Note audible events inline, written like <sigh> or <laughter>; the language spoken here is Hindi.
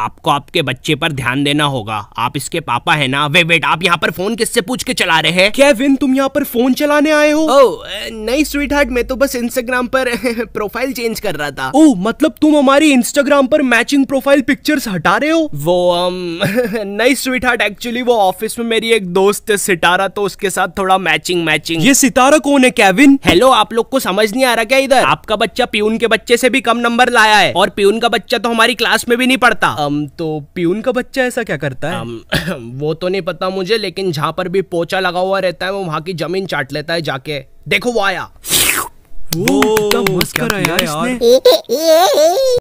आपको आपके बच्चे पर ध्यान देना होगा आप इसके पापा है ना वे वेट आप यहाँ पर फोन किससे पूछ के चला रहे हैं क्या विन तुम यहाँ पर फोन चलाने आए हो ओ, oh, नहीं स्वीट हार्ट मैं तो बस इंस्टाग्राम पर प्रोफाइल <laughs> चेंज कर रहा था ओ oh, मतलब तुम हमारी इंस्टाग्राम पर मैचिंग प्रोफाइल पिक्चर्स हटा रहे हो वो अम, um, <laughs> नहीं स्वीट हार्ट एक्चुअली वो ऑफिस में मेरी एक दोस्त है सितारा तो उसके साथ थोड़ा मैचिंग मैचिंग ये सितारा कौन है विन हेलो आप लोग को समझ नहीं आ रहा क्या इधर आपका बच्चा प्यून के बच्चे से भी कम नंबर लाया है और प्यून का बच्चा तो हमारी क्लास में भी नहीं पढ़ता आम, तो पियून का बच्चा ऐसा क्या करता है आम, <clears throat> वो तो नहीं पता मुझे लेकिन जहाँ पर भी पोचा लगा हुआ रहता है वो वहाँ की जमीन चाट लेता है जाके देखो वो आया वो, वो, वो, वो, <laughs>